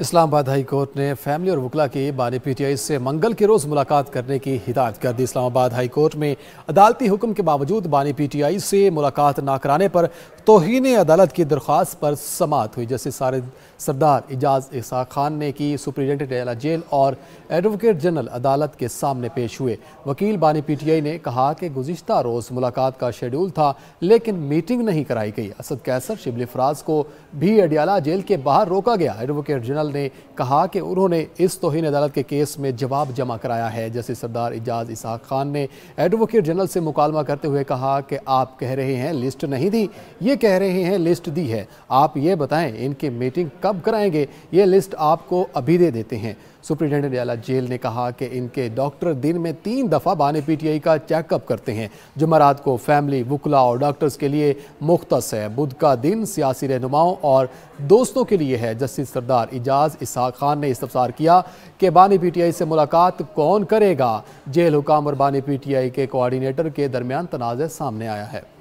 Islamabad high court ने family और वकला की बानी पीटीआई से मंगल के रोज़ मुलाकात करने की हिदायत कर दी इस्लामाबाद हाई कोर्ट में अदालती हुक्म के बावजूद बानी पीटीआई से मुलाकात ना कराने पर तोहन अदालत की दरख्वास्त पर समात हुई जैसे सारे सरदार एजाज इसा खान ने की सुप्रिटेंडेंट एला जेल और एडवोकेट जनरल अदालत के सामने पेश हुए वकील बानी आई ने कहा कि गुजशत रोज़ मुलाकात का शेड्यूल था लेकिन मीटिंग नहीं कराई गई असद कैसर शिबली फराज को भी अडियाला जेल के बाहर रोका गया एडवोकेट जनरल ने कहा कि उन्होंने इस तोहन अदालत के केस में जवाब जमा कराया है जैसे सरदार एजाज इसहाक खान ने एडवोकेट जनरल से मुकालमा करते हुए कहा कि आप कह रहे हैं लिस्ट नहीं दी ये कह रहे हैं लिस्ट दी है आप ये बताएं इनकी मीटिंग कब कराएंगे ये लिस्ट आपको अभी दे देते हैं सुप्रिंटेंडेंट अला जेल ने कहा कि इनके डॉक्टर दिन में तीन दफ़ा बाने पीटीआई का चेकअप करते हैं जुमेरात को फैमिली वकला और डॉक्टर्स के लिए मुख्तस है बुध का दिन सियासी रहनुमाओं और दोस्तों के लिए है जस्टिस सरदार इजाज इंतज़ाज़ इसहाक खान ने इस्तफसार किया कि बानी पी टी आई से मुलाकात कौन करेगा जेल हुकाम और बानी पी टी आई के कोआर्डीनेटर के दरमियान तनाज़ सामने आया है